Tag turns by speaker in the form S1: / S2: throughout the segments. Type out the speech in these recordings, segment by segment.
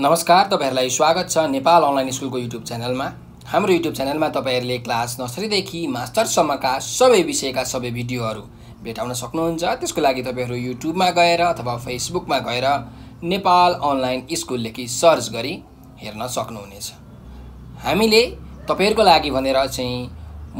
S1: नमस्कार तपाईँहरूलाई स्वागत छ नेपाल अनलाइन स्कुलको युट्युब च्यानलमा हाम्रो युट्युब च्यानलमा तपाईँहरूले क्लास नर्सरीदेखि मास्टरसम्मका सबै विषयका सबै भिडियोहरू भेटाउन सक्नुहुन्छ त्यसको लागि तपाईँहरू युट्युबमा गएर अथवा फेसबुकमा गएर नेपाल अनलाइन स्कुल लेखी सर्च गरी हेर्न सक्नुहुनेछ हामीले तपाईँहरूको लागि भनेर चाहिँ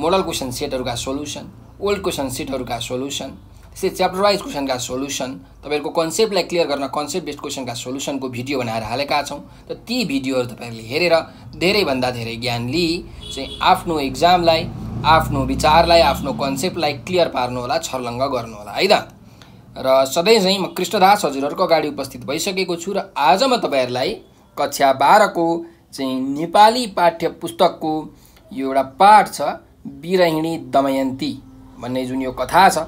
S1: मोडल क्वेसन सेटहरूका सोल्युसन ओल्ड क्वेसन सेटहरूका सोल्युसन त्यस्तै च्याप्टर वाइज क्वेसनका सोल्युसन तपाईँहरूको कन्सेप्टलाई क्लियर गर्न कन्सेप्ट बेस्ड क्वेसनका सोल्युसनको भिडियो बनाएर हालेका छौँ त ती भिडियोहरू तपाईँहरूले हेरेर धेरैभन्दा धेरै ज्ञान लिई चाहिँ आफ्नो इक्जामलाई आफ्नो विचारलाई आफ्नो कन्सेप्टलाई क्लियर पार्नुहोला छर्लङ्ग गर्नुहोला है त र सधैँ चाहिँ म कृष्णदास हजुरहरूको अगाडि उपस्थित भइसकेको छु र आज म तपाईँहरूलाई कक्षा बाह्रको चाहिँ नेपाली पाठ्य पुस्तकको यो एउटा पाठ छ बिरहिणी दमयन्ती भन्ने जुन यो कथा छ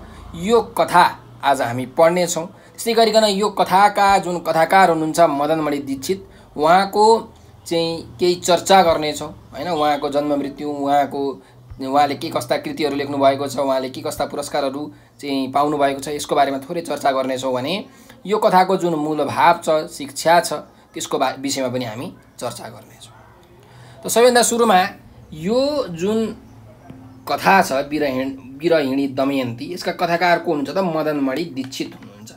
S1: यो कथा आज हामी पढ्नेछौँ त्यस्तै गरिकन यो कथाका जुन कथाकार हुनुहुन्छ मदनमणि दीक्षित उहाँको चाहिँ केही चर्चा गर्नेछौँ होइन उहाँको जन्म मृत्यु उहाँको उहाँले के कस्ता कृतिहरू लेख्नु भएको छ उहाँले के कस्ता पुरस्कारहरू चाहिँ पाउनु भएको छ यसको बारेमा थोरै चर्चा गर्नेछौँ भने यो कथाको जुन मूल भाव छ शिक्षा छ त्यसको बा विषयमा पनि हामी चर्चा गर्नेछौँ त सबैभन्दा सुरुमा यो जुन कथा छ बिरहिण बिरहिणी दमयन्ती यसका कथाकार को हुनुहुन्छ त मदनमणि दीक्षित हुनुहुन्छ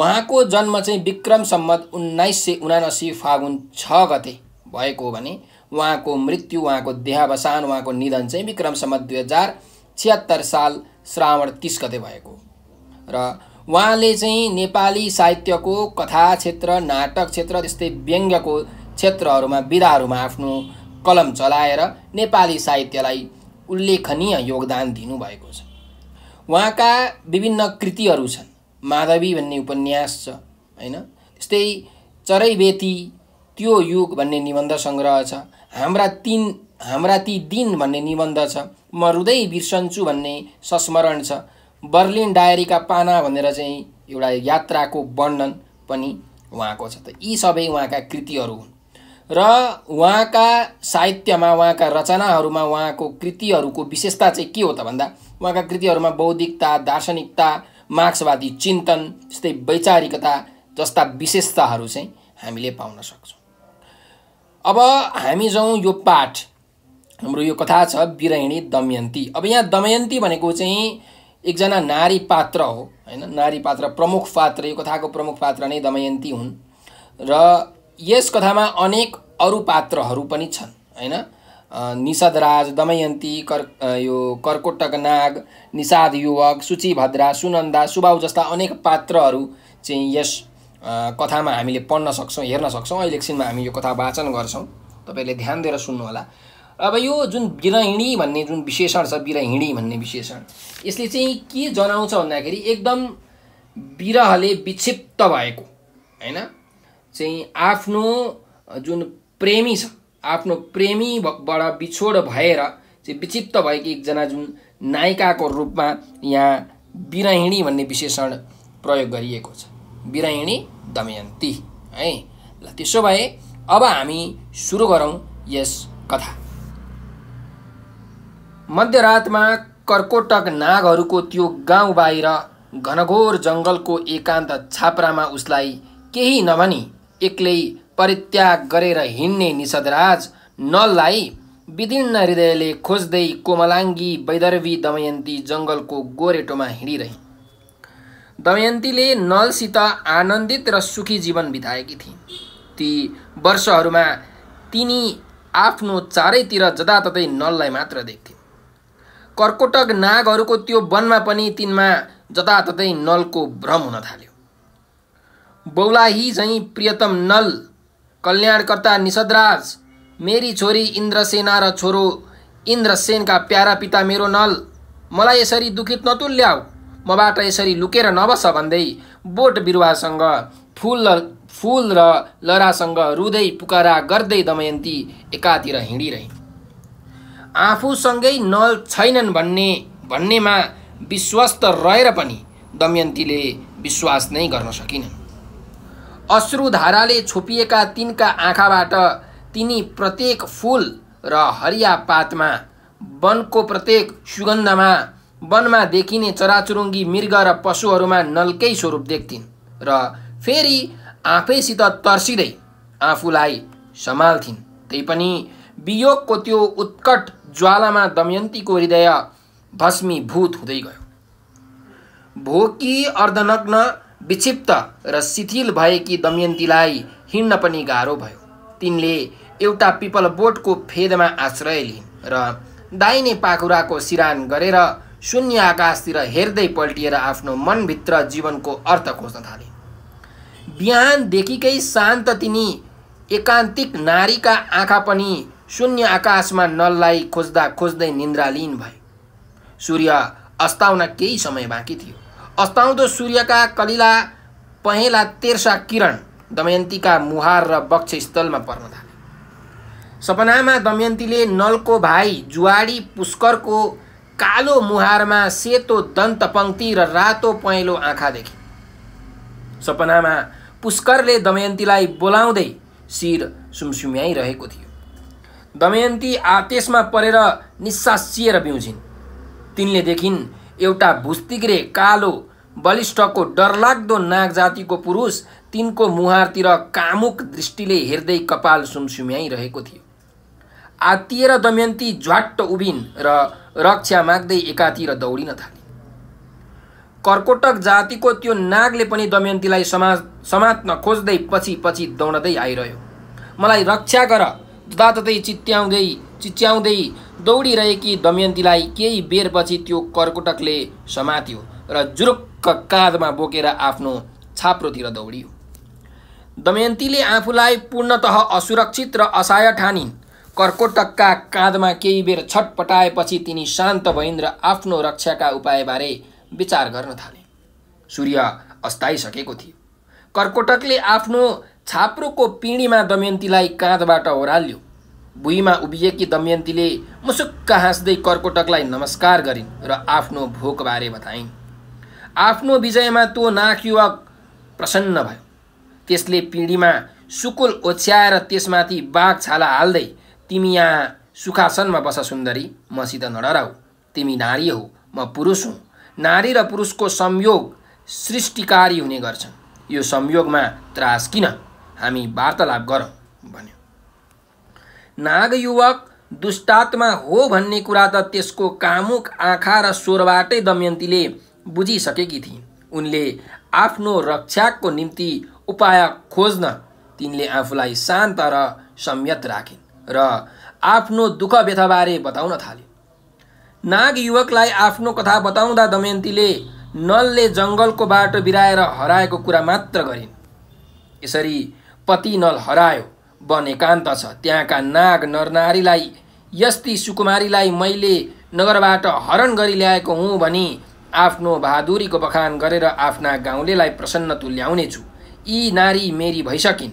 S1: उहाँको जन्म चाहिँ विक्रम सम्मत उन्नाइस सय उनासी फागुन छ गते भएको हो भने उहाँको मृत्यु उहाँको देहावसान उहाँको निधन चाहिँ विक्रम सम्मत दुई हजार छिहत्तर साल श्रावण तिस गते भएको र उहाँले चाहिँ नेपाली साहित्यको कथा क्षेत्र नाटक क्षेत्र त्यस्तै व्यङ्ग्यको क्षेत्रहरूमा विधाहरूमा आफ्नो कलम चलाएर नेपाली साहित्यलाई उल्लेखनीय योगदान दिनुभएको छ उहाँका विभिन्न कृतिहरू छन् माधवी भन्ने उपन्यास छ होइन त्यस्तै चरैबेती त्यो युग भन्ने निबन्ध सङ्ग्रह छ हाम्रा तिन हाम्रा ती दिन भन्ने निबन्ध छ म हृदय बिर्सन्छु भन्ने संस्मरण छ बर्लिन डायरीका पाना भनेर चाहिँ एउटा यात्राको वर्णन पनि उहाँको छ त यी सबै उहाँका कृतिहरू हुन् र उहाँका साहित्यमा उहाँका रचनाहरूमा उहाँको कृतिहरूको विशेषता चाहिँ के हो त भन्दा उहाँका कृतिहरूमा बौद्धिकता दार्शनिकता मार्क्सवादी चिन्तन जस्तै वैचारिकता जस्ता विशेषताहरू चाहिँ हामीले पाउन सक्छौँ अब हामी जाउँ यो पाठ हाम्रो यो कथा छ बिरहिणी दमयन्ती अब यहाँ दमयन्ती भनेको चाहिँ एकजना नारी पात्र हो होइन नारी पात्र प्रमुख पात्र यो कथाको प्रमुख पात्र नै दमयन्ती हुन् र यस कथामा अनेक अरू पात्रहरू पनि छन् होइन निषदराज दमयन्ती कर यो कर्कोटक नाग निषाद युवक सुचिभद्रा सुनन्दा सुबाउ जस्ता अनेक पात्रहरू चाहिँ यस कथामा हामीले पढ्न सक्छौँ हेर्न सक्छौँ अहिले एकछिनमा हामी यो कथा वाचन गर्छौँ तपाईँहरूले ध्यान दिएर सुन्नुहोला अब यो जुन बिरहिणी भन्ने जुन विशेषण छ वीरहिणी भन्ने विशेषण यसले चाहिँ के जनाउँछ भन्दाखेरि एकदम बिरहले विक्षिप्त भएको होइन चाहिँ आफ्नो जुन प्रेमी छ आफ्नो प्रेमीबाट बिछोड भएर चाहिँ विचित्त भएकी एकजना जुन नायिकाको रूपमा यहाँ बिराहिणी भन्ने विशेषण प्रयोग गरिएको छ बिराहिणी दमयन्ती है ल त्यसो भए अब हामी सुरु गरौँ यस कथा मध्यरातमा कर्कोटक नागहरूको त्यो गाउँ बाहिर घनघोर जङ्गलको एकान्त छाप्रामा उसलाई केही नभनी एक्लै परित्याग गरेर हिँड्ने निषदराज नललाई विदिन्न हृदयले खोज्दै कोमलाङ्गी वैदर्वी दमयन्ती जङ्गलको गोरेटोमा हिँडिरहे दमयन्तीले नलसित आनन्दित र सुखी जीवन बिताएकी थिइन् ती वर्षहरूमा तिनी आफ्नो चारैतिर जताततै नललाई मात्र देख्थे कर्कोटक नागहरूको त्यो वनमा पनि तिनमा जताततै नलको भ्रम हुन थाल्यो बौलाही झैँ प्रियतम नल कल्याणकर्ता निषदराज मेरी छोरी इन्द्रसेना र छोरो इन्द्रसेनका प्यारा पिता मेरो नल मलाई यसरी दुखित नतुल्याऊ मबाट यसरी लुकेर नबस भन्दै बोट बिरुवासँग फुल फुल र लरासँग रुँदै पुकारा गर्दै दमयन्ती एकातिर हिँडिरहे आफूसँगै नल छैनन् भन्ने भन्नेमा विश्वस्त रहेर पनि दमयन्तीले विश्वास नै गर्न सकिनन् अश्रुधाराले छोपिएका तिनका आँखाबाट तिनी प्रत्येक फुल र हरिया पातमा वनको प्रत्येक सुगन्धमा वनमा देखिने चराचुरुङ्गी मृग र पशुहरूमा नल्कै स्वरूप देख्थिन् र फेरि आफैसित तर्सिँदै आफूलाई सम्हाल्थिन् तैपनि वियोगको त्यो उत्कट ज्वालामा दमयन्तीको हृदय भस्मीभूत हुँदै गयो भोकी अर्धनग्न विक्षिप्त र शिथिल भएकी दमयन्तीलाई हिँड्न पनि गाह्रो भयो तिनले एउटा पिपल बोटको फेदमा आश्रय लिइन् र दाहिने पाखुराको सिरान गरेर शून्य आकाशतिर हेर्दै पल्टिएर आफ्नो मनभित्र जीवनको अर्थ खोज्न थाले बिहानदेखिकै शान्त तिनी एकान्तिक नारीका आँखा पनि शून्य आकाशमा नललाई खोज्दा खोज्दै निन्द्रालीन भए सूर्य अस्ताउन केही समय बाँकी थियो अस्ताउँदो सूर्यका कलिला पहेँला तेर्सा किरण दमयन्तीका मुहार र बक्षस्थलमा पर्न थाले सपनामा दमयन्तीले नलको भाइ जुवाडी पुष्करको कालो मुहारमा सेतो दन्त पङ्क्ति र रातो पहेँलो आँखा देखे सपनामा पुष्करले दमयन्तीलाई बोलाउँदै शिर सुमसुम्याइरहेको थियो दमयन्ती आतेशमा परेर निस्सासिएर बिउजिन् तिनले देखिन् एउटा भुस्तिग्रे कालो बलिष्ठको डरलाग्दो नाग जातिको पुरुष तिनको मुहारतिर कामुक दृष्टिले हेर्दै कपाल सुमसुम्याइरहेको थियो आत्तिएर दमयन्ती झ्वाट्ट उभिन् र रक्षा माग्दै एकातिर दौडिन थाले कर्कोटक जातिको त्यो नागले पनि दमयन्तीलाई समा समात्न खोज्दै पछि पछि दौडदै आइरह्यो मलाई रक्षा गर जताततै चित्याउँदै चिच्याउँदै दौडिरहेकी दमयन्तीलाई केही बेरपछि त्यो कर्कोटकले समात्यो र जुरुक्क काँधमा बोकेर आफ्नो छाप्रोतिर दौडियो दमयन्तीले आफूलाई पूर्णतः असुरक्षित र असहाय ठानिन् कर्कोटकका काँधमा केही बेर छटपटाएपछि तिनी शान्त भइन् र आफ्नो रक्षाका उपायबारे विचार गर्न थाले सूर्य अस्ताइसकेको थियो कर्कोटकले आफ्नो छाप्रोको पिँढीमा दमयन्तीलाई काँधबाट ओह्राल्यो भुइँमा उभिएकी दमयन्तीले मुसुक्क हाँस्दै कर्कोटकलाई नमस्कार गरिन् र आफ्नो भोकबारे बताइन् आफ्नो विजयमा त्यो नाक युवक प्रसन्न भयो त्यसले पिँढीमा सुकुल ओछ्याएर त्यसमाथि बाघ छाला हाल्दै तिमी यहाँ सुखासनमा बस सुन्दरी मसित नडराउ तिमी नारी हो म पुरुष हुँ नारी र पुरुषको संयोग सृष्टिकारी हुने गर्छन् यो संयोगमा त्रास किन हामी वार्तालाप गरौँ भन्यो नागयुवक दुष्टात्मा हो भन्ने कुरा त त्यसको कामुक आँखा र स्वरबाटै दमयन्तीले बुझिसकेकी थिइन् उनले आफ्नो रक्षाको निम्ति उपाय खोज्न तिनले आफूलाई शान्त र संयत राखिन् र आफ्नो दुःख व्यथाबारे बताउन थाले नाग युवकलाई आफ्नो कथा बताउँदा दमयन्तीले नलले जङ्गलको बाटो बिराएर हराएको कुरा मात्र गरिन् यसरी पति नल हरायो बनेकान्त छ त्यहाँका नाग नरनारीलाई यस्ती सुकुमारीलाई मैले नगरबाट हरण गरी ल्याएको हुँ भनी आफ्नो बहादुरीको बखान गरेर आफ्ना गाउँलेलाई प्रसन्न तुल्याउनेछु यी नारी मेरी भइसकिन्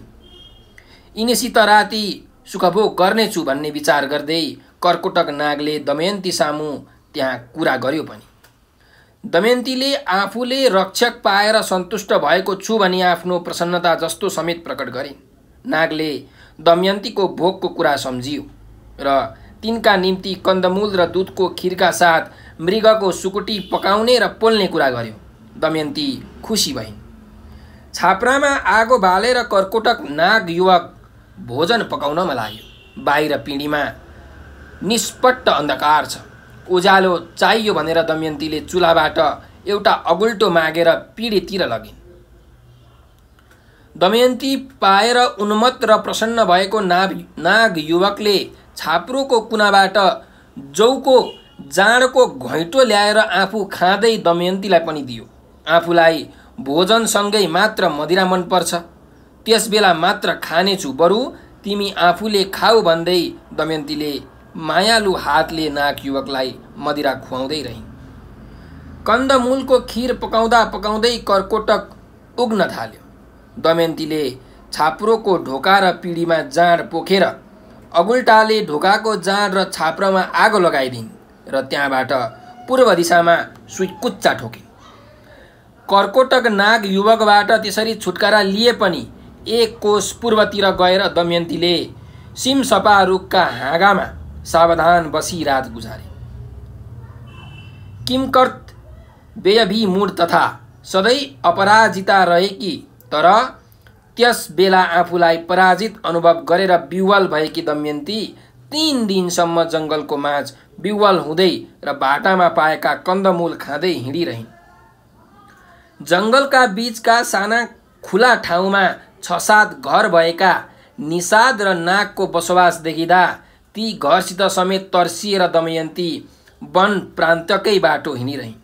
S1: यिनीसित राति सुखभोग गर्नेछु भन्ने विचार गर्दै कर्कुटक नागले दमयन्ती सामु त्यहाँ कुरा गर्यो पनि दमयन्तीले आफूले रक्षक पाएर सन्तुष्ट भएको छु भनी आफ्नो प्रसन्नता जस्तो समेत प्रकट गरिन् नागले दमयन्तीको भोगको कुरा सम्झियो र तिनका निम्ति कन्दमूल र दुधको खिरका साथ मृगको सुकुटी पकाउने र पोल्ने कुरा गर्यो दमयन्ती खुसी भइन् छाप्रामा आगो बालेर कर्कोटक नाग युवक भोजन पकाउनमा लाग्यो बाहिर पिँढीमा निष्पट्ट अन्धकार छ उज्यालो चाहियो भनेर दमयन्तीले चुल्हाबाट एउटा अगुल्टो मागेर पिँढीतिर लगिन् दमयन्ती पाएर उन्मत्त र प्रसन्न भएको नाग नाग युवकले छाप्रोको कुनाबाट जौको जाँडको घैँटो ल्याएर आफू खाँदै दमयन्तीलाई पनि दियो आफूलाई भोजनसँगै मात्र मदिरा मनपर्छ त्यसबेला मात्र खानेछु बरु तिमी आफूले खाऊ भन्दै दमयन्तीले मायालु हातले नाक युवकलाई मदिरा खुवाउँदै रहिन् कन्दमूलको खिर पकाउँदा पकाउँदै कर्कोटक उग्न थाल्यो दमयन्तीले छाप्रोको ढोका र पिँढीमा जाँड पोखेर अगुल्टाले ढोकाको जाँड र छाप्रोमा आगो लगाइदिन् र त्यहाँबाट पूर्व दिशामा सुइकुच्चा ठोके कर्कोटक नाग युवकबाट त्यसरी छुटकारा लिए पनि एक कोष पूर्वतिर गएर दमयन्तीले सिमसपा रुखका हाँगामा सावधान बसी रात गुजारे किमकर्त व्ययभिमूढ तथा सधैँ अपराजिता रहेकी तर त्यस बेला आफूलाई पराजित अनुभव गरेर बिउवाल भएकी दमयन्ती तिन दिनसम्म जङ्गलको माझ बिउवाल हुँदै र बाटामा पाएका कन्दमूल खाँदै हिँडिरहन् जङ्गलका बिचका साना खुला ठाउँमा छ सात घर भएका निषाद र नागको बसोबास देखिँदा ती घरसित समेत तर्सिएर दमयन्ती वन प्रान्तकै बाटो हिँडिरहन्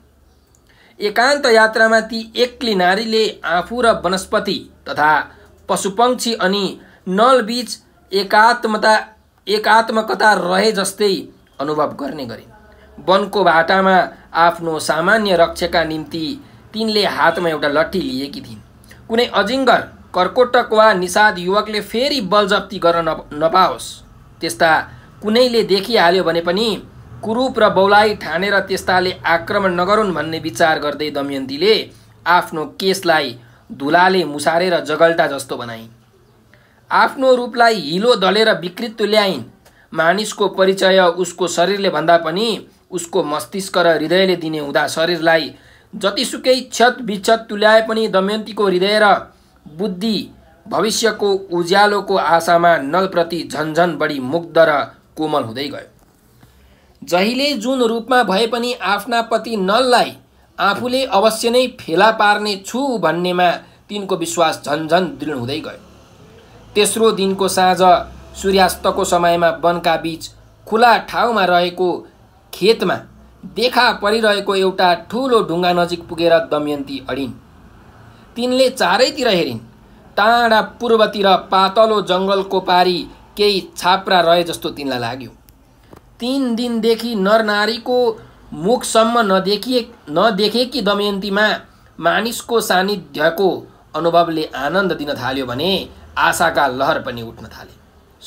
S1: एकान्त यात्रामा ती एक्ली नारीले आफू र वनस्पति तथा पशुपक्षी अनि नलबीच एकात्मता एकात्मकता रहे जस्तै अनुभव गर्ने गरिन् वनको भाटामा आफ्नो सामान्य रक्षाका निम्ति तिनले हातमा एउटा लट्ठी लिएकी थिइन् कुनै अजिङ्गर कर्कोटक वा निषाद युवकले फेरि बलजप्ती गर्न नपाओस् त्यस्ता कुनैले देखिहाल्यो भने पनि कुरूप र बौलाई ठानेर त्यस्ताले आक्रमण नगरून् भन्ने विचार गर्दै दमयन्तीले आफ्नो केशलाई धुलाले मुसारेर जगल्टा जस्तो बनाइन् आफ्नो रूपलाई हिलो दलेर विकृत ल्याइन् मानिसको परिचय उसको शरीरले भन्दा पनि उसको मस्तिष्क र हृदयले दिने हुँदा शरीरलाई जतिसुकै क्षत विक्षत तुल्याए पनि दमयन्तीको हृदय र बुद्धि भविष्यको उज्यालोको आशामा नलप्रति झन्झन बढी मुग्ध र कोमल हुँदै गयो जहिले जुन रूपमा भए पनि आफ्ना पति नललाई आफूले अवश्य नै फेला पार्ने छु भन्नेमा तिनको विश्वास झन्झन दृढ हुँदै गयो तेस्रो दिनको साँझ सूर्यास्तको समयमा वनका बीच खुला ठाउँमा रहेको खेतमा देखा परिरहेको एउटा ठुलो ढुङ्गा नजिक पुगेर दमयन्ती अडिन् तिनले चारैतिर हेरिन् टाढा पूर्वतिर पातलो जङ्गलको पारी केही छाप्रा रहे जस्तो तिनलाई लाग्यो तिन दिनदेखि नरनारीको मुखसम्म नदेखिए नदेखेकी दमयन्तीमा मानिसको सानिध्यको अनुभवले आनन्द दिन थाल्यो भने आशाका लहर पनि उठ्न थाले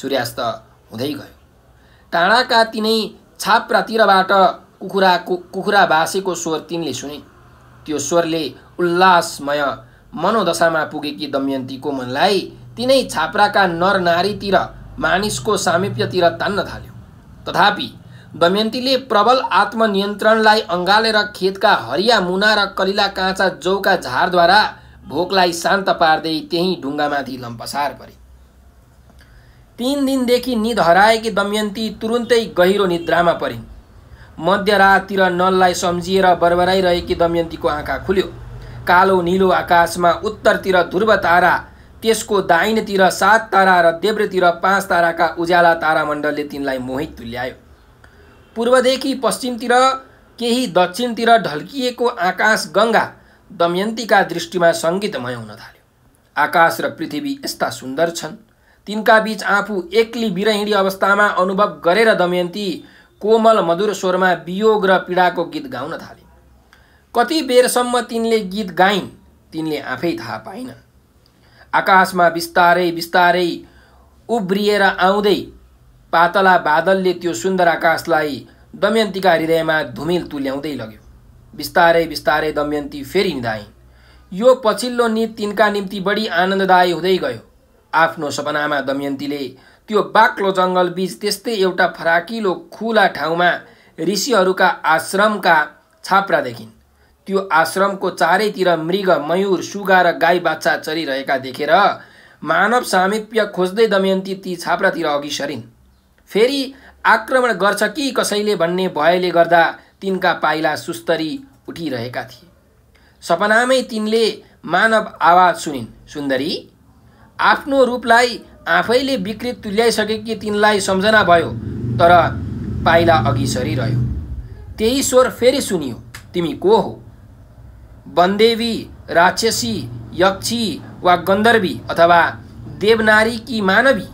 S1: सूर्यास्त हुँदै गयो टाढाका तिनै छाप्रातिरबाट कुखुराको कुखुरा बासेको स्वर तिनले सुने त्यो स्वरले उल्लासमय मनोदशामा पुगेकी दमयन्तीको मनलाई तिनै छाप्राका नर नारीतिर मानिसको सामिप्यतिर तान्न थाल्यो तथापि दमयन्तीले प्रबल आत्मनियन्त्रणलाई अँगालेर खेतका हरिया मुना र कलिला काँचा जौका झारद्वारा भोकलाई शान्त पार्दै त्यही ढुङ्गामाथि लम्पसार परे तिन दिनदेखि निद हराएकी दमयन्ती तुरुन्तै गहिरो निद्रामा परिन् मध्यराततिर नललाई सम्झिएर बरबराइरहेकी दमयन्तीको आँखा खुल्यो कालो निलो आकाशमा उत्तरतिर ध्रुव तारा त्यसको दाहिनेतिर सात तारा र देब्रेतिर पाँच ताराका उज्याला तारामण्डलले तिनलाई मोहित तुल्यायो पूर्वदेखि पश्चिमतिर केही दक्षिणतिर ढल्किएको आकाश गङ्गा दमयन्तीका दृष्टिमा सङ्गीतमय हुन थाल्यो आकाश र पृथ्वी यस्ता सुन्दर छन् तिनका बीच आफू एक्ली बिरहिणी अवस्थामा अनुभव गरेर दमयन्ती कोमल मधुर स्वरमा वियोग र पीडाको गीत गाउन थाले कति बेरसम्म तिनले गीत गाइन् तिनले आफै थाहा पाइनन् आकाशमा बिस्तारै बिस्तारै उब्रिएर आउँदै पातला बादलले त्यो सुन्दर आकाशलाई दमयन्तीका हृदयमा धुमिल तुल्याउँदै लग्यो बिस्तारै बिस्तारै दमयन्ती फेरि निधाइन् यो पछिल्लो नित तिनका निम्ति बढी आनन्ददायी हुँदै गयो आफ्नो सपनामा दमयन्तीले त्यो बाक्लो जङ्गल बीच त्यस्तै एउटा फराकिलो खुला ठाउँमा ऋषिहरूका आश्रमका छाप्रा देखिन् त्यो आश्रमको चारैतिर मृग मयूर सुगा र गाई बाच्छा चरिरहेका देखेर मानव सामिप्य खोज्दै दमयन्ती ती छाप्रातिर अघि सरिन् फेरि आक्रमण गर्छ कि कसैले भन्ने भयले गर्दा तिनका पाइला सुस्तरी उठिरहेका थिए सपनामै तिनले मानव आवाज सुनिन् सुन्दरी आफ्नो रूपलाई आफैले विकृत तुल्याइसकेकी तिनलाई सम्झना भयो तर पाइला अघि सरिरह्यो त्यही स्वर फेरि सुनियो तिमी को हो वनदेवी राक्षसी यक्षी वा गन्धर्वी अथवा देवनारी कि मानवी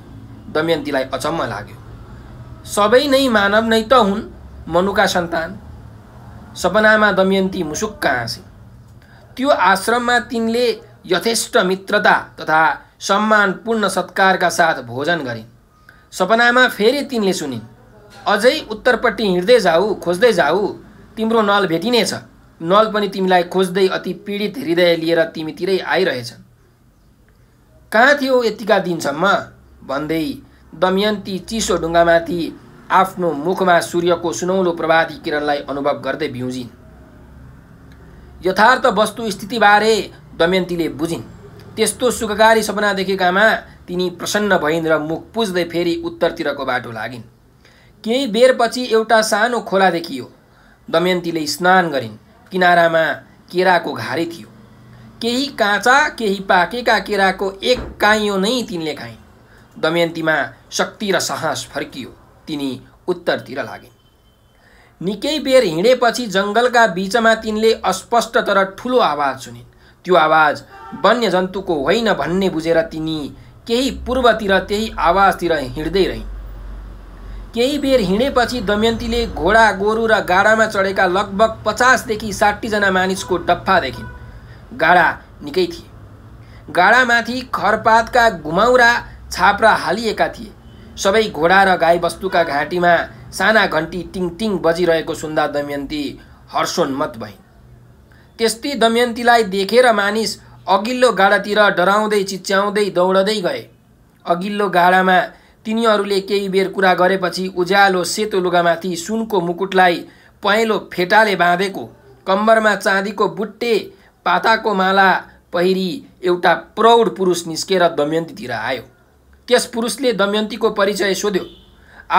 S1: दमयन्तीलाई अचम्म लाग्यो सबै नै मानव नै त हुन् मनुका सन्तान सपनामा दमयन्ती मुसुक्क हाँसे त्यो आश्रममा तिनले यथेष्ट मित्रता तथा सम्मानपूर्ण सत्कारका साथ भोजन गरे सपनामा फेरि तिनले सुनिन् अझै उत्तरपट्टि हिँड्दै जाऊ खोज्दै जाऊ तिम्रो नल भेटिनेछ नल पनि तिमीलाई खोज्दै अति पीडित हृदय लिएर तिमीतिरै आइरहेछन् कहाँ थियो यतिका दिनसम्म भन्दै दमयन्ती चिसो ढुङ्गामाथि आफ्नो मुखमा सूर्यको सुनौलो प्रभाती किरणलाई अनुभव गर्दै भ्युजिन् यथार्थ वस्तुस्थितिबारे दमयन्तीले बुझिन् त्यस्तो सुखकारी सपना देखेकामा तिनी प्रसन्न भइन् र मुख पुज्दै फेरि उत्तरतिरको बाटो लागिन् केही बेरपछि एउटा सानो खोला देखियो दमयन्तीले स्नान गरिन् किनारामा केराको घारी थियो केही काँचा केही पाकेका केराको एक काइयो नै तिनले खाइन् दमयन्तीमा शक्ति र साहस फर्कियो तिनी उत्तरतिर लागिन् निकै बेर हिँडेपछि जङ्गलका बिचमा तिनले अस्पष्ट तर ठुलो आवाज सुनिन् त्यो आवाज वन्यजन्तुको होइन भन्ने बुझेर तिनी केही पूर्वतिर त्यही आवाजतिर हिँड्दै रहिन् केही बेर हिँडेपछि दमयन्तीले घोडा गोरु र गाडामा चढेका लगभग पचासदेखि साठीजना मानिसको डफा देखिन् गाडा निकै थिए गाडामाथि खरपातका घुमाउरा छाप्रा हालिएका थिए सबै घोडा र गाईवस्तुका घाँटीमा साना घन्टी टिङ टिङ बजिरहेको सुन्दा दमयन्ती हर्षोन्मत भइन् त्यस्तै दमयन्तीलाई देखेर मानिस अघिल्लो गाडातिर डराउँदै चिच्याउँदै दौडदै गए अघिल्लो गाडामा तिनीहरूले केही बेर कुरा गरेपछि उज्यालो सेतो लुगामाथि सुनको मुकुटलाई पहेँलो फेटाले बाँधेको कम्बरमा चाँदीको बुट्टे पाताको माला पहिरी एउटा प्रौढ पुरुष निस्केर दमयन्तीतिर आयो त्यस पुरुषले दमयन्तीको परिचय सोध्यो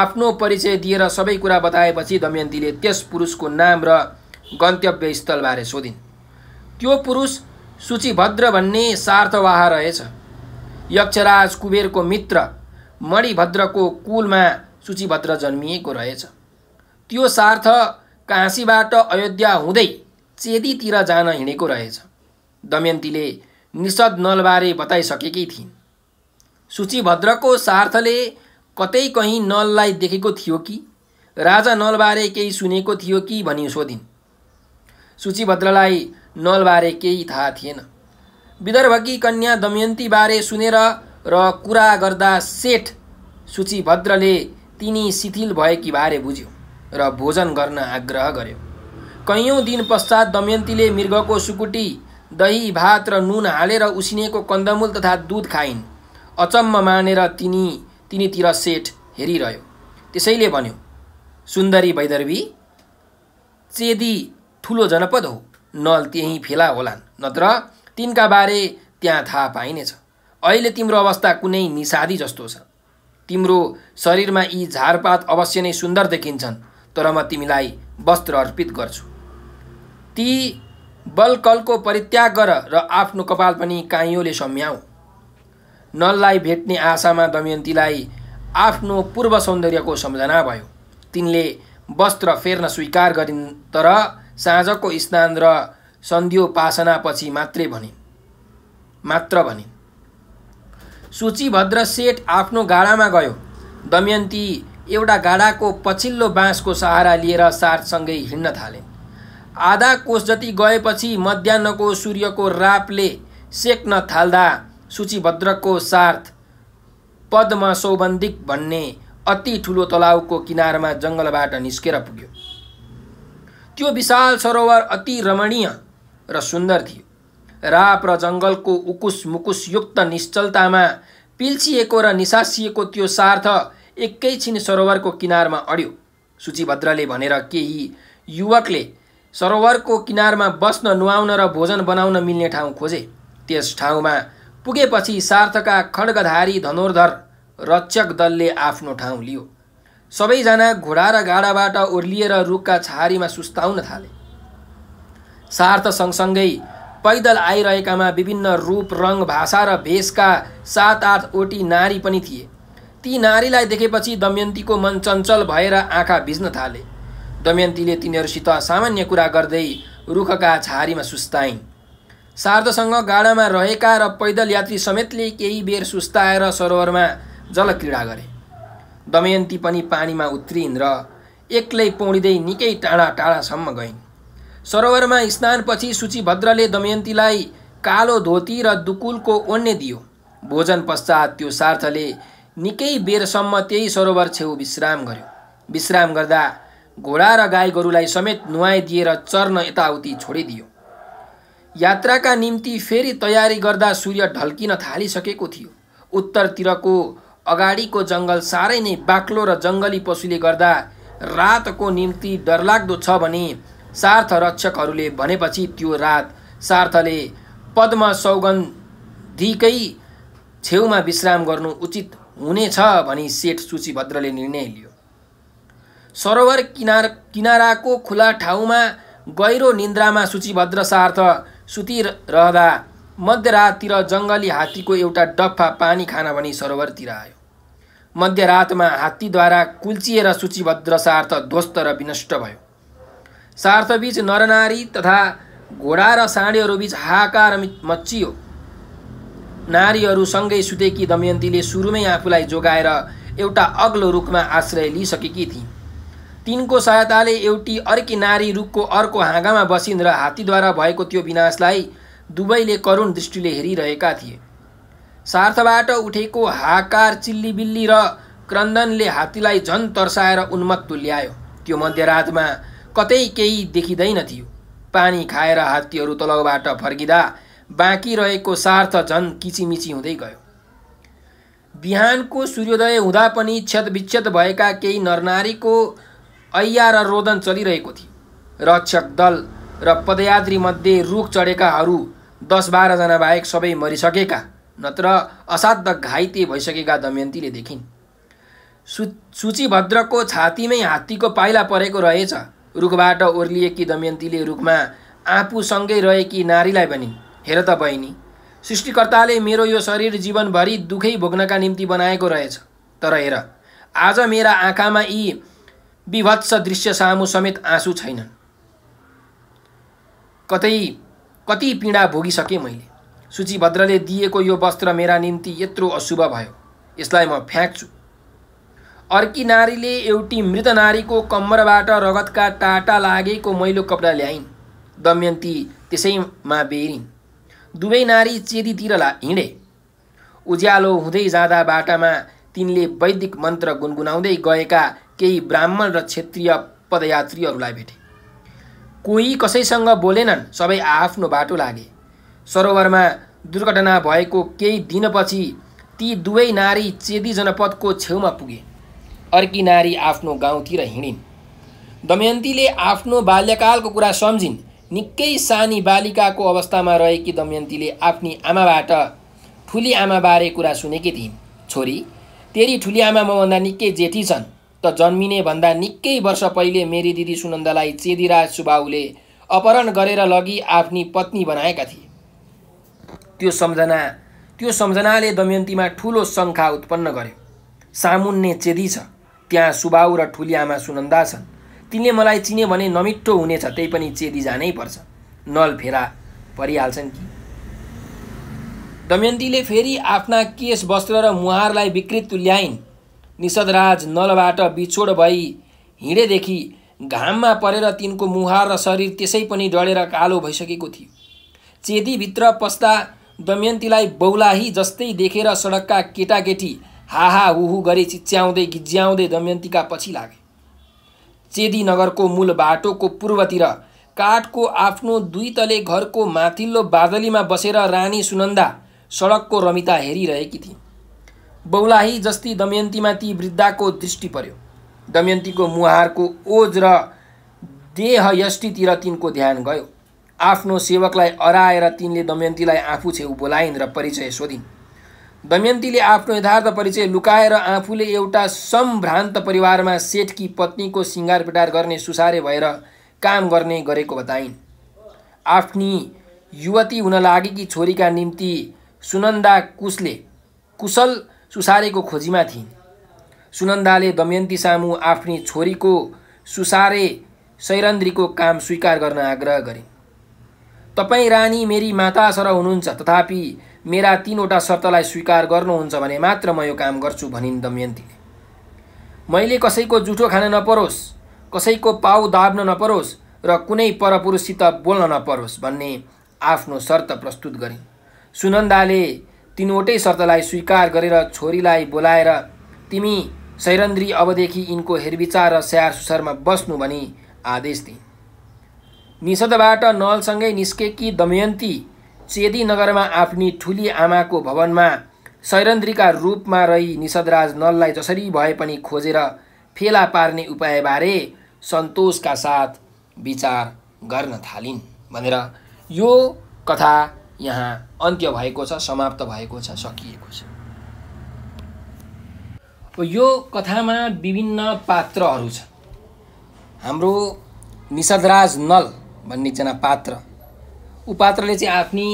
S1: आफ्नो परिचय दिएर सबै कुरा बताएपछि दमयन्तीले त्यस पुरुषको नाम र गन्तव्य स्थलबारे सोधिन् त्यो पुरुष सूचीभद्र भन्ने सार्थवाह रहेछ यक्षराज कुबेरको मित्र मणिभद्रको कुलमा सूचीभद्र जन्मिएको रहेछ त्यो सार्थ काशीबाट अयोध्या हुँदै चेदीतिर जान हिँडेको रहेछ दमयन्तीले निषद नलबारे बताइसकेकी थिइन् सूचीभद्रको सार्थले कतै कहीँ नललाई देखेको थियो कि राजा नलबारे केही सुनेको थियो कि भनी सोधिन् सूचीभद्रलाई नलबारे केही थाहा थिएन विदर्भकी कन्या दमयन्तीबारे सुनेर र कुरा गर्दा सेठ सूचीभद्रले तिनी शिथिल भएकी बारे बुझ्यो र भोजन गर्न आग्रह गर्यो कैयौँ दिन पश्चात दमयन्तीले मृगको सुकुटी दही भात र नुन हालेर उसिनेको कन्दमूल तथा दुध खाइन् अचम्म मानेर तिनी तिनीतिर सेठ हेरिरह्यो त्यसैले भन्यो सुन्दरी वैदर्वी चेदी ठुलो जनपद हो नल त्यहीँ फेला होलान् नत्र तिनका बारे त्यहाँ थाहा पाइनेछ अहिले तिम्रो अवस्था कुनै निषादी जस्तो छ तिम्रो शरीरमा यी झारपात अवश्य नै सुन्दर देखिन्छन् तर म तिमीलाई वस्त्र अर्पित गर्छु ती बलकलको परित्याग गर र आफ्नो कपाल पनि काइयोले सम्याऊ नललाई भेट्ने आशामा दमयन्तीलाई आफ्नो पूर्व सौन्दर्यको सम्झना भयो तिनले वस्त्र फेर्न स्वीकार गरिन् तर साँझको स्नान र सन्ध्योपासनापछि मात्रै भनिन् मात्र भनिन् सूचीभद्र सेठ आफ्नो गाडामा गयो दमयन्ती एउटा गाडाको पछिल्लो बाँसको सहारा लिएर साथसँगै हिँड्न थाले आधा कोष जति गएपछि मध्याहको सूर्यको रापले सेक्न थाल्दा सूचीभद्रको सार्थ पदमा सौबन्धिक भन्ने अति ठुलो तलाउको किनारमा जङ्गलबाट निस्केर पुग्यो त्यो विशाल सरोवर अति रमणीय र सुन्दर थियो राप र जङ्गलको उकुस मुकुस युक्त निश्चलतामा पिल्सिएको र निसासिएको त्यो सार्थ एकैछिन सरोवरको किनारमा अड्यो सूचीभद्रले भनेर केही युवकले सरोवरको किनारमा बस्न नुहाउन र भोजन बनाउन मिल्ने ठाउँ खोजे त्यस ठाउँमा पुगेपछि सार्थका खड्गधारी धनुर्धर रक्षक दलले आफ्नो ठाउँ लियो सबैजना घोडा र गाडाबाट ओर्लिएर रुखका छहारीमा सुस्ताउन थाले सार्थ सँगसँगै पैदल आइरहेकामा विभिन्न रूप रङ भाषा र भेषका सात आठवटी नारी पनि थिए ती नारीलाई देखेपछि दमयन्तीको मन चञ्चल भएर आँखा भिज्न थाले दमयन्तीले तिनीहरूसित सामान्य कुरा गर्दै रुखका झारीमा सुस्ताइन् शारदसँग गाडामा रहेका र पैदल यात्री समेतले केही बेर सुस्ताएर सरोवरमा जलक्रीडा गरे दमयन्ती पनि पानीमा उत्रिन् र एक्लै पौडिँदै निकै टाढा टाढासम्म गइन् सरोवरमा स्नानपछि सूचीभद्रले दमयन्तीलाई कालो धोती र दुकुलको ओन्ने दियो भोजन पश्चात त्यो सार्थले निकै बेरसम्म त्यही सरोवर छेउ विश्राम गर्यो विश्राम गर्दा घोडा र गाई गोरुलाई समेत नुहाइदिएर चर्न यताउति छोडिदियो यात्राका निम्ति फेरि तयारी गर्दा सूर्य ढल्किन थालिसकेको थियो उत्तरतिरको अगाडिको जङ्गल साह्रै नै बाक्लो र जङ्गली पशुले गर्दा रातको निम्ति डरलाग्दो छ भने सार्थ रक्षकहरूले भनेपछि त्यो रात सार्थले पद्म सौगन्धिकै छेउमा विश्राम गर्नु उचित हुनेछ भनी सेठ सूचीभद्रले निर्णय लियो सरोवर किनार किनाराको खुला ठाउँमा गहिरो निन्द्रामा सूचीभद्र सार्थ सुतिरहँदा मध्यराततिर जङ्गली हात्तीको एउटा डफा पानी खान भनी सरोवरतिर आयो मध्यरातमा हात्तीद्वारा कुल्चिएर सूचीभद्र सार्थ ध्वस्त र विनष्ट भयो सार्थबीच नरनारी तथा घोडा र साँडेहरूबीच हाकार मच्चियो नारीहरूसँगै सुतेकी दमयन्तीले सुरुमै आफूलाई जोगाएर एउटा अग्लो रुखमा आश्रय लिइसकेकी थिइन् तिनको सहायताले एउटी अर्की नारी रुखको अर्को हाँगामा बसिन् र हात्तीद्वारा भएको त्यो विनाशलाई दुवैले करुण दृष्टिले हेरिरहेका थिए सार्थबाट उठेको हाकार चिल्ली बिल्ली र क्रन्दनले हात्तीलाई झन तर्साएर उन्मत्त तुल्यायो त्यो मध्यरातमा कतै केही देखिँदैन थियो पानी खाएर हात्तीहरू तलबाट फर्किँदा बाँकी रहेको सार्थ झन् किचिमिची हुँदै गयो बिहानको सूर्योदय हुँदा पनि क्षतविक्षत भएका केही नरनारीको ऐया र रोदन चलिरहेको थियो रक्षक दल र पदयात्रीमध्ये रुख चढेकाहरू दस बाह्रजना बाहेक सबै मरिसकेका नत्र असाध्य घाइते भइसकेका दमयन्तीले देखिन् सु सूचीभद्रको छातीमै हात्तीको पाइला परेको रहेछ रुखबाट ओर्लिएकी दमयन्तीले रुखमा आफूसँगै रहेकी नारीलाई भनिन् हेर त बहिनी सृष्टिकर्ताले मेरो यो शरीर जीवनभरि दुःखै भोग्नका निम्ति बनाएको रहेछ तर हेर आज मेरा आँखामा यी विभत्स दृश्य सामु समेत आँसु छैनन् कतै कति पीडा भोगिसकेँ मैले सूचीभद्रले दिएको यो वस्त्र मेरा निम्ति यत्रो अशुभ भयो यसलाई म फ्याँक्छु अर्की नारीले एउटी मृत नारीको कम्मरबाट रगतका टाटा लागेको मैलो कपडा ल्याइन् दमयन्ती त्यसैमा बेरिन् दुवै नारी चेतीतिर ला हिँडे उज्यालो हुँदै जाँदा बाटामा तिनले वैदिक मन्त्र गुनगुनाउँदै गएका केही ब्राह्मण र क्षेत्रीय पदयात्रीहरूलाई भेटे कोही कसैसँग बोलेनन् सबै आआफ्नो बाटो लागे सरोवरमा दुर्घटना भएको केही दिनपछि ती दुवै नारी चेदी जनपदको छेउमा पुगे अर्की नारी आफ्नो गाउँतिर हिँडिन् दमयन्तीले आफ्नो बाल्यकालको कुरा सम्झिन् निकै सानी बालिकाको अवस्थामा रहेकी दमयन्तीले आफ्नी आमाबाट ठुली आमाबारे कुरा सुनेकी थिइन् छोरी तेरी ठुली आमा मभन्दा निकै जेठी छन् त जन्मिने भन्दा निकै वर्ष पहिले मेरी दिदी सुनन्दलाई चेदिराज सुबाउले अपहरण गरेर लगी आफ्नी पत्नी बनाएका थिए त्यो सम्झना त्यो सम्झनाले दमयन्तीमा ठुलो शङ्खा उत्पन्न गर्यो सामुन्ने चेदी छ त्यहाँ सुबाउ र ठुली आमा सुनन्दा छन् तिनले मलाई चिने भने नमिठो हुनेछ त्यही पनि चेदी जानै पर्छ नल फेरा परिहाल्छन् कि दमयन्तीले फेरि आफ्ना केश वस्त्र र मुहारलाई विकृत तुल्याइन् निषदराज नलबाट बिछोड भई हिँडेदेखि घाममा परेर तिनको मुहार र शरीर त्यसै पनि डढेर कालो भइसकेको थियो चेदीभित्र पस्दा दमयन्तीलाई बौलाही जस्तै देखेर सडकका केटाकेटी हाहा हुहु गरी चिच्याउँदै गिज्याउँदै दमयन्तीका पछि लागे चेदी नगरको मूल बाटोको पूर्वतिर काठको आफ्नो दुई तले घरको माथिल्लो बादलीमा बसेर रानी सुनन्दा सडकको रमिता हेरिरहेकी थिइन् बौलाही जस्ती दमयन्तीमा ती वृद्धाको दृष्टि पर्यो दमयन्तीको मुहारको ओज र देह तिनको ध्यान गयो आफ्नो सेवकलाई अराएर तिनले दमयन्तीलाई आफू छेउ बोलाइन् र परिचय सोधिन् दमयन्तीले आफ्नो यथार्थ परिचय लुकाएर आफूले एउटा सम्भ्रान्त परिवारमा सेठकी पत्नीको सिँगार पिटार गर्ने सुसारे भएर काम गर्ने गरेको बताइन् आफ्नी युवती हुन लागेकी छोरीका निम्ति सुनन्दा कुशले कुशल सुसारेको खोजीमा थिइन् सुनन्दाले दमयन्ती सामु आफ्नी छोरीको सुसारे सैरन्द्रीको काम स्वीकार गर्न आग्रह गरिन् तपाईँ रानी मेरी माता सर हुनुहुन्छ तथापि मेरा तिनवटा शर्तलाई स्वीकार गर्नुहुन्छ भने मात्र म यो काम गर्छु भनिन् दमयन्तीले मैले कसैको जुठो खान नपरोस् कसैको पाउ दाब्न नपरोस् र कुनै परपुरुषसित बोल्न नपरोस् भन्ने आफ्नो शर्त प्रस्तुत गरिन् सुनन्दाले तिनवटै शर्तलाई स्वीकार गरेर छोरीलाई बोलाएर तिमी सैरन्द्री अबदेखि यिनको हेरविचार र स्याहार सुसारमा बस्नु भनी आदेश दिइन् निषदबाट नलसँगै निस्केकी दमयन्ती नगरमा आफ्नी ठुली आमाको भवनमा सैरन्द्रीका रूपमा रही निषदराज नललाई जसरी भए पनि खोजेर फेला पार्ने उपायबारे सन्तोषका साथ विचार गर्न थालिन् भनेर यो कथा यहाँ अन्त्य भएको छ समाप्त भएको छ सकिएको छ यो कथामा विभिन्न पात्रहरू छन् हाम्रो निषदराज नल भन्ने पात्र उपात्रले चाहिँ आफ्नी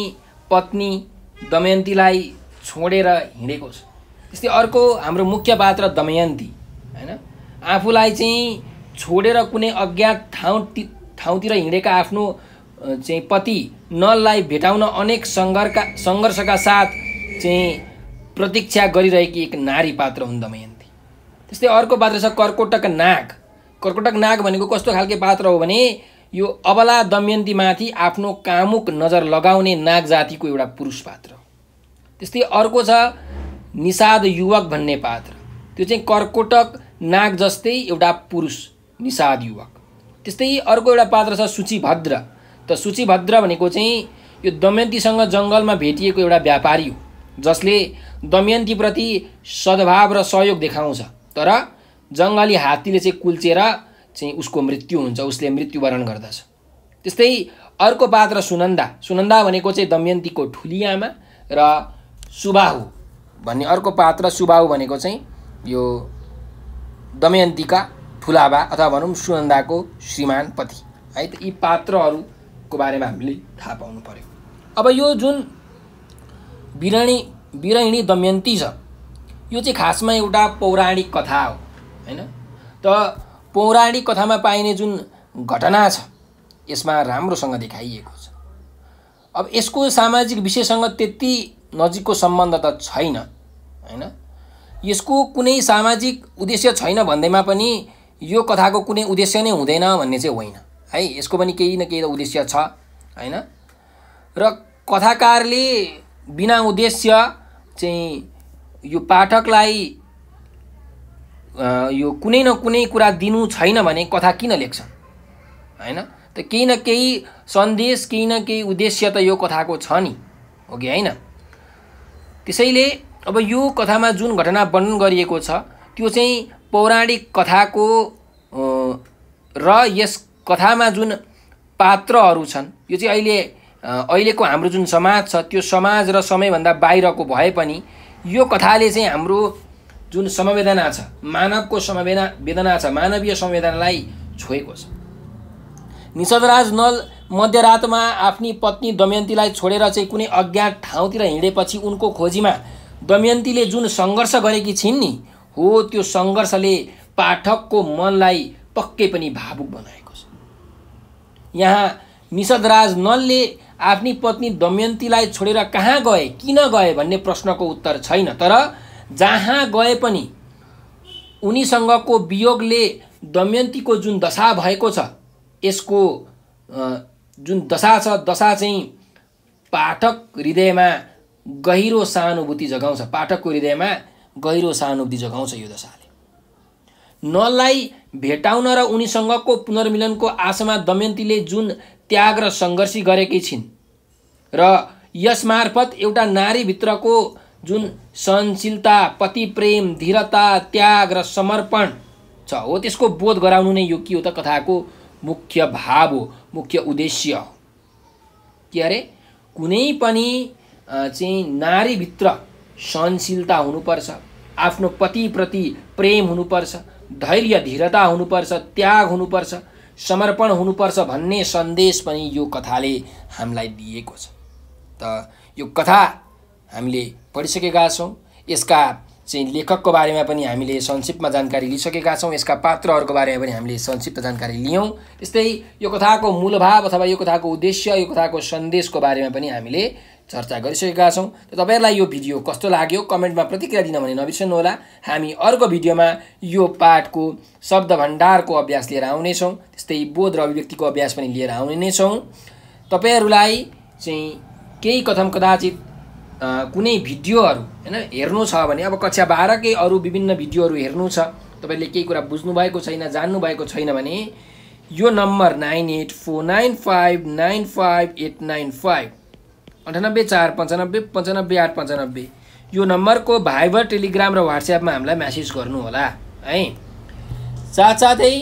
S1: पत्नी दमयन्तीलाई छोडेर हिँडेको छ त्यस्तै अर्को हाम्रो मुख्य पात्र दमयन्ती होइन आफूलाई चाहिँ छोडेर कुनै अज्ञात ठाउँ ठाउँतिर हिँडेका आफ्नो चाहिँ पति नललाई भेटाउन अनेक सङ्घर्षका सङ्घर्षका साथ चाहिँ प्रतीक्षा गरिरहेकी एक नारी पात्र हुन् दमयन्ती त्यस्तै अर्को पात्र छ कर्कोटक नाग कर्कोटक नाग भनेको कस्तो खालको पात्र हो भने यो अबला दमयन्तीमाथि आफ्नो कामुक नजर लगाउने नाग जातिको एउटा पुरुष पात्र त्यस्तै अर्को छ निषाद युवक भन्ने पात्र त्यो चाहिँ कर्कोटक नाग जस्तै एउटा पुरुष निषाद युवक त्यस्तै अर्को एउटा पात्र छ सूचीभद्र त सूचीभद्र भनेको चाहिँ यो दमयन्तीसँग जङ्गलमा भेटिएको एउटा व्यापारी हो जसले दमयन्तीप्रति सद्भाव र सहयोग देखाउँछ तर जङ्गली हात्तीले चाहिँ कुल्चेर चाहिँ उसको मृत्यु हुन्छ उसले मृत्युवरण गर्दछ त्यस्तै अर्को पात्र सुनन्दा सुनन्दा भनेको चाहिँ दमयन्तीको ठुली आमा र सुबाहु भन्ने अर्को पात्र सुबाहु भनेको चाहिँ यो दमयन्तीका ठुलाबा अथवा भनौँ सुनन्दाको श्रीमान पति है त यी पात्रहरूको बारेमा हामीले थाहा पाउनु पऱ्यो अब यो जुन बिरणी बिरहिणी दमयन्ती छ यो चाहिँ खासमा एउटा पौराणिक कथा हो होइन त पौराणिक कथामा पाइने जुन घटना छ यसमा राम्रोसँग देखाइएको छ अब यसको सामाजिक विषयसँग त्यति नजिकको सम्बन्ध त छैन होइन यसको कुनै सामाजिक उद्देश्य छैन भन्दैमा पनि यो कथाको कुनै उद्देश्य नै हुँदैन भन्ने चाहिँ होइन है यसको पनि केही न केही त उद्देश्य छ होइन र कथाकारले बिना उद्देश्य चाहिँ यो पाठकलाई यो कुनै न कुनै कुरा दिनु छैन भने कथा किन लेख्छन् होइन त केही न केही सन्देश केही न केही उद्देश्य त यो कथाको छ नि हो कि होइन त्यसैले अब यो कथामा जुन घटना वर्णन गरिएको छ त्यो चाहिँ पौराणिक कथाको र यस कथामा जुन पात्रहरू छन् यो चाहिँ अहिले अहिलेको हाम्रो जुन समाज छ त्यो समाज र समयभन्दा बाहिरको भए पनि यो कथाले चाहिँ हाम्रो जुन समवेदना छ मानवको समवेदना वेदना छ मानवीय संवेदनालाई छोएको छ निषदराज नल मध्यरातमा आफ्नी पत्नी दमयन्तीलाई छोडेर चाहिँ कुनै अज्ञात ठाउँतिर हिँडेपछि उनको खोजीमा दमयन्तीले जुन सङ्घर्ष गरेकी छिन् नि हो त्यो सङ्घर्षले पाठकको मनलाई पक्कै पनि भावुक बनाएको छ यहाँ निषदराज नलले आफ्नी पत्नी दमयन्तीलाई छोडेर कहाँ गए किन गए भन्ने प्रश्नको उत्तर छैन तर जहाँ गए पनि उनीसँगको वियोगले दमयन्तीको जुन दशा भएको छ यसको जुन दशा छ दशा चाहिँ पाठक हृदयमा गहिरो सहानुभूति जगाउँछ पाठकको हृदयमा गहिरो सहानुभूति जगाउँछ यो दशाले नललाई भेटाउन र उनीसँगको पुनर्मिलनको आशामा दमयन्तीले जुन त्याग र सङ्घर्षी गरेकी छिन् र यसमार्फत एउटा नारीभित्रको जुन सहनशीलता पतिप्रेम धीरता त्याग र समर्पण छ हो त्यसको बोध गराउनु नै यो के हो त कथाको मुख्य भाव हो मुख्य उद्देश्य हो के अरे कुनै पनि चाहिँ नारीभित्र सहनशीलता हुनुपर्छ आफ्नो पतिप्रति प्रेम हुनुपर्छ धैर्य धीरता हुनुपर्छ त्याग हुनुपर्छ समर्पण हुनुपर्छ भन्ने सन्देश पनि यो कथाले हामीलाई दिएको छ त यो कथा हामीले पढिसकेका छौँ यसका चाहिँ लेखकको बारेमा पनि हामीले संक्षिप्तमा जानकारी लिइसकेका छौँ यसका पात्रहरूको बारेमा पनि हामीले संक्षिप्त जानकारी लियौँ त्यस्तै यो कथाको मूलभाव अथवा यो कथाको उद्देश्य यो कथाको सन्देशको बारेमा पनि हामीले चर्चा गरिसकेका छौँ त तपाईँहरूलाई यो भिडियो कस्तो लाग्यो कमेन्टमा प्रतिक्रिया दिन भने नबिर्सनुहोला हामी अर्को भिडियोमा यो पाठको शब्द भण्डारको अभ्यास लिएर आउनेछौँ त्यस्तै बोध र अभिव्यक्तिको अभ्यास पनि लिएर आउने नै छौँ तपाईँहरूलाई चाहिँ केही कथम कदाचित कुनै भिडियोहरू होइन हेर्नु छ भने अब कक्षा बाह्रकै अरू विभिन्न भिडियोहरू हेर्नु छ तपाईँले केही कुरा बुझ्नुभएको छैन जान्नुभएको छैन भने यो number nine eight four nine five nine five eight nine five अन्ठानब्बे चार पन्चानब्बे पन्चानब्बे आठ पन्चानब्बे यो नम्बरको भाइबर टेलिग्राम र वाट्सएपमा हामीलाई म्यासेज गर्नुहोला है साथसाथै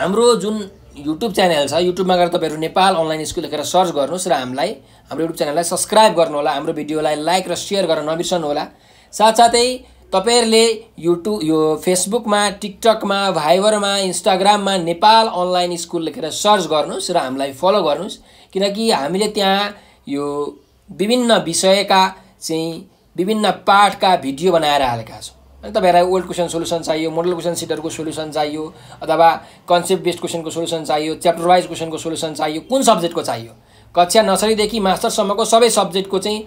S1: हाम्रो जुन युट्युब च्यानल छ युट्युबमा गएर तपाईँहरू नेपाल अनलाइन स्कुल लेखेर सर्च गर्नुहोस् र हामीलाई हाम्रो युट्युब च्यानललाई सब्सक्राइब गर्नुहोला हाम्रो भिडियोलाई लाइक र सेयर गर्न नबिर्सनुहोला साथसाथै तपाईँहरूले युट्युब यो फेसबुकमा टिकटकमा भाइबरमा इन्स्टाग्राममा नेपाल अनलाइन स्कुल लेखेर सर्च गर्नुहोस् र हामीलाई फलो गर्नुहोस् किनकि हामीले त्यहाँ यो विभिन्न विषयका चाहिँ विभिन्न पाठका भिडियो बनाएर हालेका छौँ तपाईँहरूलाई ओल्ड क्वेसन सोल्युसन चाहियो मोडल क्वेसन सिटहरूको सोल्युसन चाहियो अथवा कन्सेप्ट बेस्ड क्वेसनको सोल्युसन चाहियो च्याप्टर वाइज क्वेसनको सोल्युसन चाहियो कुन सब्जेक्टको चाहियो कक्षा नर्सरीदेखि मास्टरसम्मको सबै सब्जेक्टको चाहिँ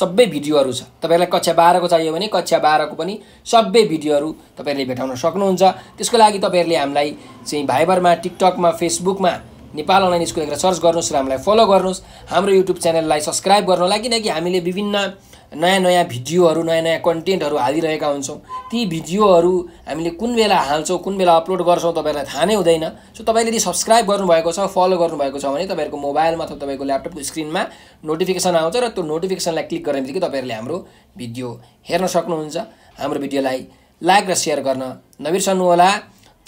S1: सबै भिडियोहरू छ तपाईँलाई कक्षा बाह्रको चाहियो भने कक्षा बाह्रको पनि सबै भिडियोहरू तपाईँहरूले भेटाउन सक्नुहुन्छ त्यसको लागि तपाईँहरूले हामीलाई चाहिँ भाइबरमा टिकटकमा फेसबुकमा नेपाल अनलाइन स्कुल लेखेर सर्च गर्नुहोस् र हामीलाई फलो गर्नुहोस् हाम्रो युट्युब च्यानललाई सब्सक्राइब गर्नुहोला किनकि हामीले विभिन्न नयाँ नयाँ भिडियोहरू नयाँ नयाँ कन्टेन्टहरू हालिरहेका हुन्छौँ ती भिडियोहरू हामीले कुन बेला हाल्छौँ कुन बेला अपलोड गर्छौँ तपाईँहरूलाई थाहा नै हुँदैन सो तपाईँले यदि सब्सक्राइब गर्नुभएको छ फलो गर्नुभएको छ भने तपाईँहरूको मोबाइलमा अथवा तपाईँको ल्यापटपको स्क्रिनमा नोटिफिकेसन आउँछ र त्यो नोटिफिकेसनलाई क्लिक गर्ने बित्तिकै तपाईँहरूले हाम्रो भिडियो हेर्न सक्नुहुन्छ हाम्रो भिडियोलाई लाइक र सेयर गर्न नबिर्सनुहोला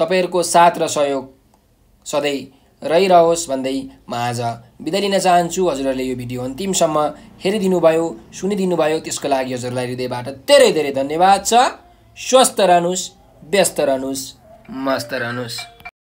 S1: तपाईँहरूको साथ र सहयोग सधैँ रहिरहोस् भन्दै म आज बिदा लिन चाहन्छु हजुरहरूले यो भिडियो अन्तिमसम्म सुनिदिनु भयो त्यसको लागि हजुरलाई हृदयबाट धेरै धेरै धन्यवाद छ स्वस्थ रहनुहोस् व्यस्त रहनुहोस् मस्त रहनुहोस्